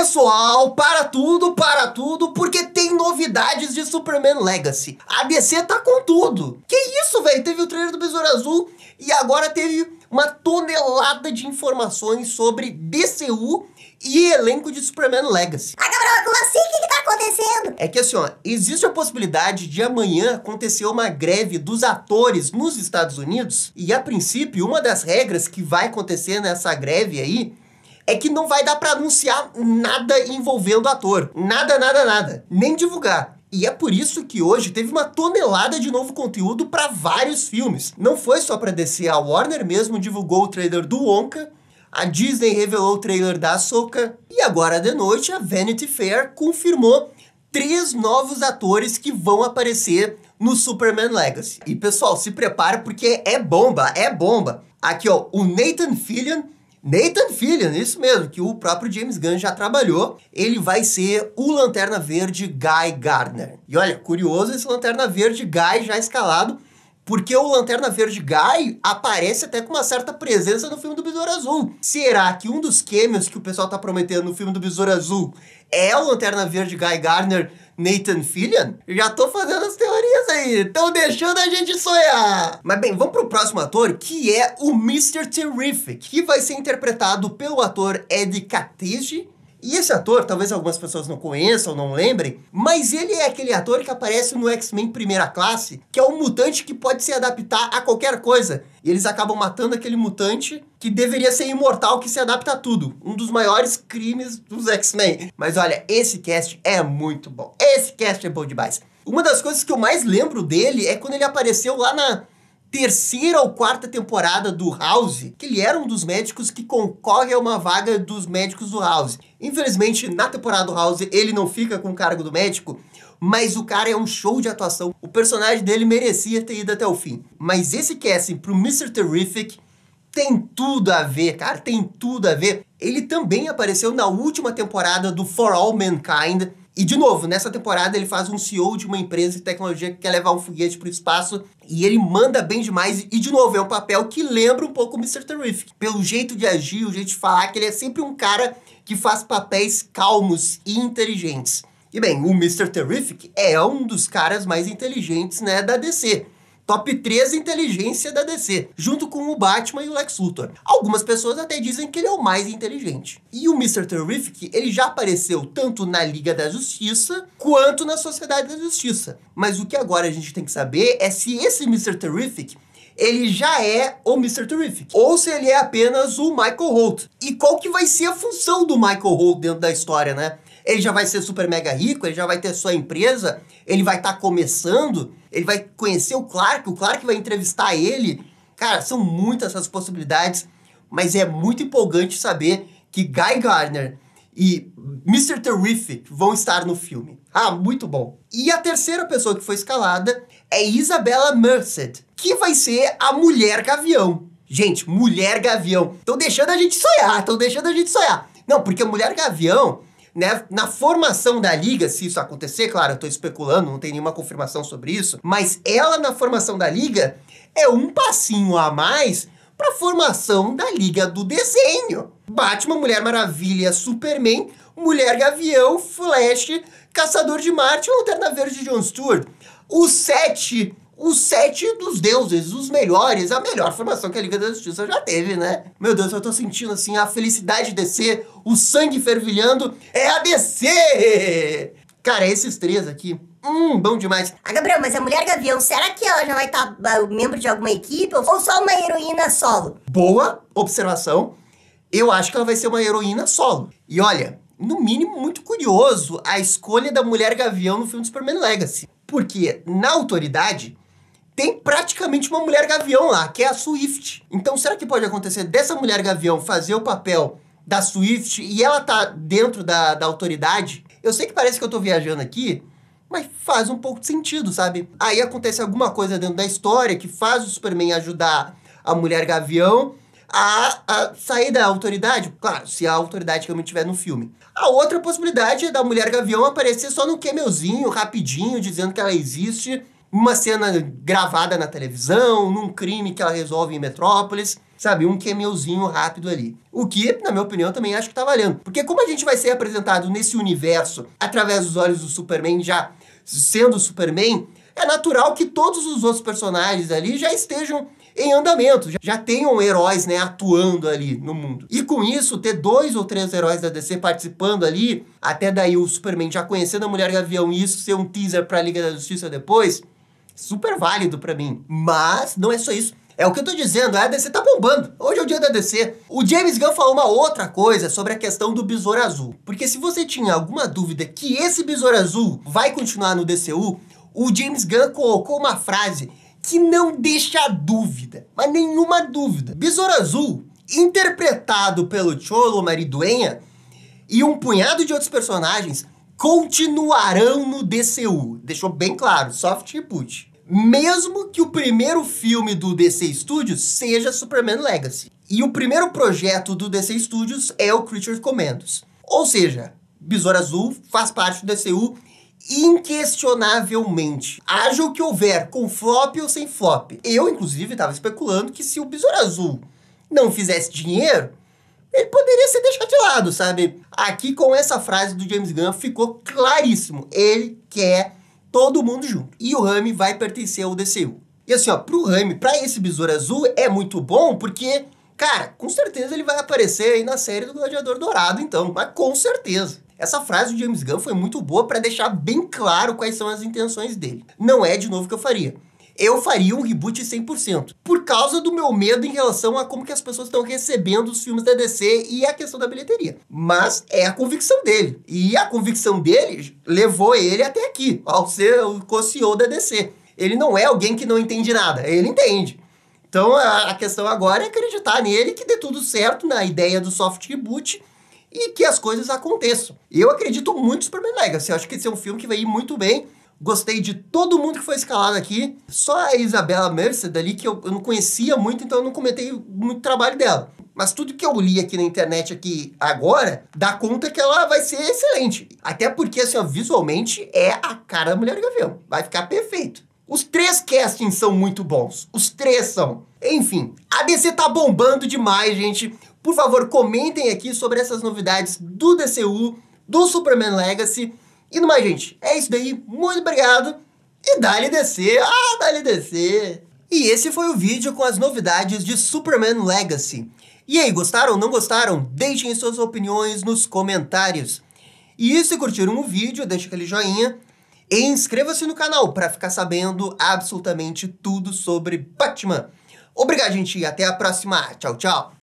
Pessoal, para tudo, para tudo, porque tem novidades de Superman Legacy. A DC tá com tudo. Que isso, velho? Teve o trailer do Besouro Azul e agora teve uma tonelada de informações sobre DCU e elenco de Superman Legacy. Ah, Gabriel, como assim? O que, que tá acontecendo? É que assim, ó, existe a possibilidade de amanhã acontecer uma greve dos atores nos Estados Unidos e a princípio uma das regras que vai acontecer nessa greve aí é que não vai dar para anunciar nada envolvendo ator. Nada, nada, nada. Nem divulgar. E é por isso que hoje teve uma tonelada de novo conteúdo para vários filmes. Não foi só para DC, a Warner mesmo divulgou o trailer do Wonka, a Disney revelou o trailer da Ahsoka e agora de noite a Vanity Fair confirmou três novos atores que vão aparecer no Superman Legacy. E pessoal, se prepara porque é bomba, é bomba. Aqui ó, o Nathan Fillion Nathan Fillion, isso mesmo, que o próprio James Gunn já trabalhou, ele vai ser o Lanterna Verde Guy Gardner. E olha, curioso esse Lanterna Verde Guy já escalado, porque o Lanterna Verde Guy aparece até com uma certa presença no filme do Besouro Azul. Será que um dos cameos que o pessoal tá prometendo no filme do Besouro Azul é o Lanterna Verde Guy Gardner Nathan Fillion? Já tô fazendo as teorias aí, tão deixando a gente sonhar! Mas bem, vamos pro próximo ator, que é o Mr. Terrific, que vai ser interpretado pelo ator Ed Catege, e esse ator, talvez algumas pessoas não conheçam, não lembrem, mas ele é aquele ator que aparece no X-Men Primeira Classe, que é um mutante que pode se adaptar a qualquer coisa. E eles acabam matando aquele mutante que deveria ser imortal, que se adapta a tudo. Um dos maiores crimes dos X-Men. Mas olha, esse cast é muito bom. Esse cast é bom demais. Uma das coisas que eu mais lembro dele é quando ele apareceu lá na terceira ou quarta temporada do House, que ele era um dos médicos que concorre a uma vaga dos médicos do House. Infelizmente, na temporada do House, ele não fica com o cargo do médico, mas o cara é um show de atuação. O personagem dele merecia ter ido até o fim. Mas esse casting pro Mr. Terrific tem tudo a ver, cara, tem tudo a ver. Ele também apareceu na última temporada do For All Mankind, e de novo, nessa temporada ele faz um CEO de uma empresa de tecnologia que quer levar um foguete para o espaço e ele manda bem demais. E de novo, é um papel que lembra um pouco o Mr. Terrific. Pelo jeito de agir, o jeito de falar, que ele é sempre um cara que faz papéis calmos e inteligentes. E bem, o Mr. Terrific é um dos caras mais inteligentes, né, da DC. Top 3 inteligência da DC, junto com o Batman e o Lex Luthor. Algumas pessoas até dizem que ele é o mais inteligente. E o Mr. Terrific, ele já apareceu tanto na Liga da Justiça quanto na Sociedade da Justiça. Mas o que agora a gente tem que saber é se esse Mr. Terrific ele já é o Mr. Terrific, ou se ele é apenas o Michael Holt. E qual que vai ser a função do Michael Holt dentro da história, né? ele já vai ser super mega rico, ele já vai ter sua empresa, ele vai estar tá começando, ele vai conhecer o Clark, o Clark vai entrevistar ele. Cara, são muitas essas possibilidades, mas é muito empolgante saber que Guy Gardner e Mr. Terrific vão estar no filme. Ah, muito bom. E a terceira pessoa que foi escalada é Isabella Merced, que vai ser a Mulher Gavião. Gente, Mulher Gavião. Estão deixando a gente sonhar, estão deixando a gente sonhar. Não, porque a Mulher Gavião né, na formação da liga, se isso acontecer, claro, eu estou especulando, não tem nenhuma confirmação sobre isso, mas ela na formação da liga é um passinho a mais para a formação da liga do desenho. Batman, Mulher Maravilha, Superman, Mulher Gavião, Flash, Caçador de Marte, Lanterna Verde de John Stewart. Os sete os sete dos deuses, os melhores, a melhor formação que a Liga da Justiça já teve, né? Meu Deus, eu tô sentindo assim a felicidade de ser o sangue fervilhando, é a DC! Cara, esses três aqui, Hum, bom demais. Ah, Gabriel, mas a Mulher Gavião, será que ela já vai estar tá, uh, membro de alguma equipe ou só uma heroína solo? Boa observação. Eu acho que ela vai ser uma heroína solo. E olha, no mínimo muito curioso a escolha da Mulher Gavião no filme do Superman Legacy. Porque na autoridade, tem praticamente uma mulher gavião lá, que é a Swift. Então será que pode acontecer dessa mulher gavião fazer o papel da Swift e ela tá dentro da, da autoridade? Eu sei que parece que eu tô viajando aqui, mas faz um pouco de sentido, sabe? Aí acontece alguma coisa dentro da história que faz o Superman ajudar a mulher gavião a, a, sair da autoridade, claro, se a autoridade realmente tiver no filme. A outra possibilidade é da mulher gavião aparecer só no camelzinho, rapidinho, dizendo que ela existe uma cena gravada na televisão, num crime que ela resolve em Metrópolis, sabe? Um cameozinho rápido ali. O que, na minha opinião, também acho que tá valendo. Porque como a gente vai ser apresentado nesse universo através dos olhos do Superman já sendo Superman, é natural que todos os outros personagens ali já estejam em andamento, já tenham heróis, né, atuando ali no mundo. E com isso, ter dois ou três heróis da DC participando ali, até daí o Superman já conhecendo a Mulher Gavião e isso ser um teaser pra Liga da Justiça depois, super válido para mim. Mas não é só isso. É o que eu tô dizendo, a DC tá bombando. Hoje é o dia da DC. O James Gunn falou uma outra coisa sobre a questão do Besouro Azul. Porque se você tinha alguma dúvida que esse Besouro Azul vai continuar no DCU, o James Gunn colocou uma frase que não deixa dúvida, mas nenhuma dúvida. Besouro Azul, interpretado pelo Cholo Mariduenha e um punhado de outros personagens, continuarão no DCU. Deixou bem claro, soft reboot mesmo que o primeiro filme do DC Studios seja Superman Legacy. E o primeiro projeto do DC Studios é o Creature Commandos. Ou seja, Besouro Azul faz parte do DCU inquestionavelmente. Haja o que houver, com flop ou sem flop. Eu, inclusive, estava especulando que se o Besouro Azul não fizesse dinheiro, ele poderia ser deixado de lado, sabe? Aqui com essa frase do James Gunn ficou claríssimo. Ele quer todo mundo junto. E o Rami vai pertencer ao DCU. E assim, ó, pro Rami, pra esse Besouro Azul, é muito bom porque, cara, com certeza ele vai aparecer aí na série do Gladiador Dourado, então, mas com certeza. Essa frase do James Gunn foi muito boa para deixar bem claro quais são as intenções dele. Não é de novo que eu faria eu faria um reboot 100%. Por causa do meu medo em relação a como que as pessoas estão recebendo os filmes da DC e a questão da bilheteria. Mas é a convicção dele. E a convicção dele levou ele até aqui, ao ser o co-CEO da DC. Ele não é alguém que não entende nada, ele entende. Então a questão agora é acreditar nele que dê tudo certo na ideia do soft reboot e que as coisas aconteçam. Eu acredito muito no Superman Legacy, eu acho que esse é um filme que vai ir muito bem Gostei de todo mundo que foi escalado aqui. Só a Isabela Merced ali, que eu, eu não conhecia muito, então eu não comentei muito trabalho dela. Mas tudo que eu li aqui na internet aqui agora, dá conta que ela vai ser excelente. Até porque, assim, ó, visualmente é a cara da Mulher Gavião. Vai ficar perfeito. Os três castings são muito bons. Os três são. Enfim, a DC tá bombando demais, gente. Por favor, comentem aqui sobre essas novidades do DCU, do Superman Legacy. E no mais, gente, é isso daí. Muito obrigado. E dá-lhe descer. Ah, dá-lhe descer. E esse foi o vídeo com as novidades de Superman Legacy. E aí, gostaram ou não gostaram? Deixem suas opiniões nos comentários. E se curtiram o vídeo, deixe aquele joinha e inscreva-se no canal para ficar sabendo absolutamente tudo sobre Batman. Obrigado, gente, e até a próxima. Tchau, tchau.